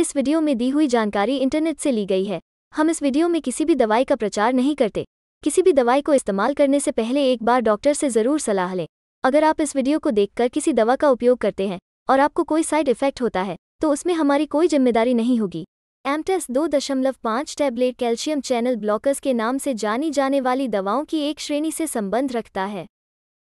इस वीडियो में दी हुई जानकारी इंटरनेट से ली गई है हम इस वीडियो में किसी भी दवाई का प्रचार नहीं करते किसी भी दवाई को इस्तेमाल करने से पहले एक बार डॉक्टर से ज़रूर सलाह लें अगर आप इस वीडियो को देखकर किसी दवा का उपयोग करते हैं और आपको कोई साइड इफेक्ट होता है तो उसमें हमारी कोई जिम्मेदारी नहीं होगी एमटेस दो दशमलव पाँच टैबलेट कैल्शियम चैनल ब्लॉकर्स के नाम से जानी जाने वाली दवाओं की एक श्रेणी से संबंध रखता है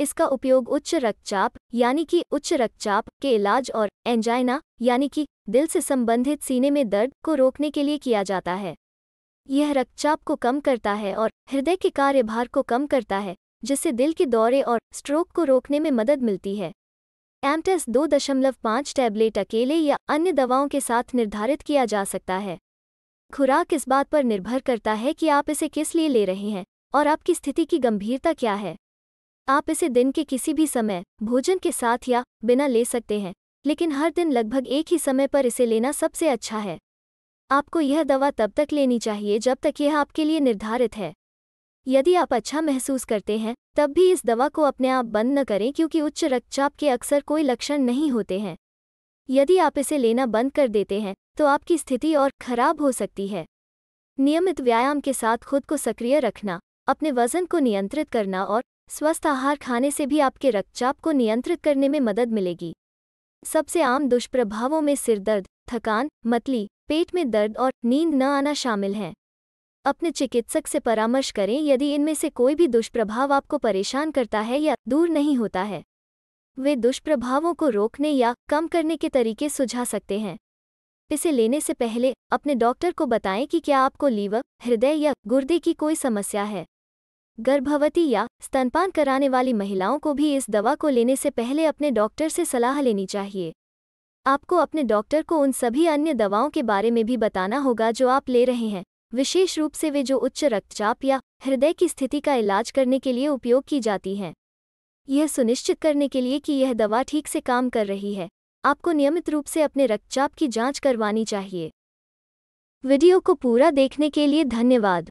इसका उपयोग उच्च रक्तचाप यानी कि उच्च रक्तचाप के इलाज और एंजाइना यानी कि दिल से संबंधित सीने में दर्द को रोकने के लिए किया जाता है यह रक्तचाप को कम करता है और हृदय के कार्यभार को कम करता है जिससे दिल के दौरे और स्ट्रोक को रोकने में मदद मिलती है एमटेस दो दशमलव पाँच टैबलेट अकेले या अन्य दवाओं के साथ निर्धारित किया जा सकता है खुराक इस बात पर निर्भर करता है कि आप इसे किस लिए ले रहे हैं और आपकी स्थिति की गंभीरता क्या है आप इसे दिन के किसी भी समय भोजन के साथ या बिना ले सकते हैं लेकिन हर दिन लगभग एक ही समय पर इसे लेना सबसे अच्छा है आपको यह दवा तब तक लेनी चाहिए जब तक यह आपके लिए निर्धारित है यदि आप अच्छा महसूस करते हैं तब भी इस दवा को अपने आप बंद न करें क्योंकि उच्च रक्तचाप के अक्सर कोई लक्षण नहीं होते हैं यदि आप इसे लेना बंद कर देते हैं तो आपकी स्थिति और खराब हो सकती है नियमित व्यायाम के साथ खुद को सक्रिय रखना अपने वजन को नियंत्रित करना और स्वस्थ आहार खाने से भी आपके रक्तचाप को नियंत्रित करने में मदद मिलेगी सबसे आम दुष्प्रभावों में सिरदर्द थकान मतली पेट में दर्द और नींद न आना शामिल हैं अपने चिकित्सक से परामर्श करें यदि इनमें से कोई भी दुष्प्रभाव आपको परेशान करता है या दूर नहीं होता है वे दुष्प्रभावों को रोकने या कम करने के तरीके सुझा सकते हैं इसे लेने से पहले अपने डॉक्टर को बताएं कि क्या आपको लीवर हृदय या गुर्दे की कोई समस्या है गर्भवती या स्तनपान कराने वाली महिलाओं को भी इस दवा को लेने से पहले अपने डॉक्टर से सलाह लेनी चाहिए आपको अपने डॉक्टर को उन सभी अन्य दवाओं के बारे में भी बताना होगा जो आप ले रहे हैं विशेष रूप से वे जो उच्च रक्तचाप या हृदय की स्थिति का इलाज करने के लिए उपयोग की जाती हैं यह सुनिश्चित करने के लिए कि यह दवा ठीक से काम कर रही है आपको नियमित रूप से अपने रक्तचाप की जांच करवानी चाहिए वीडियो को पूरा देखने के लिए धन्यवाद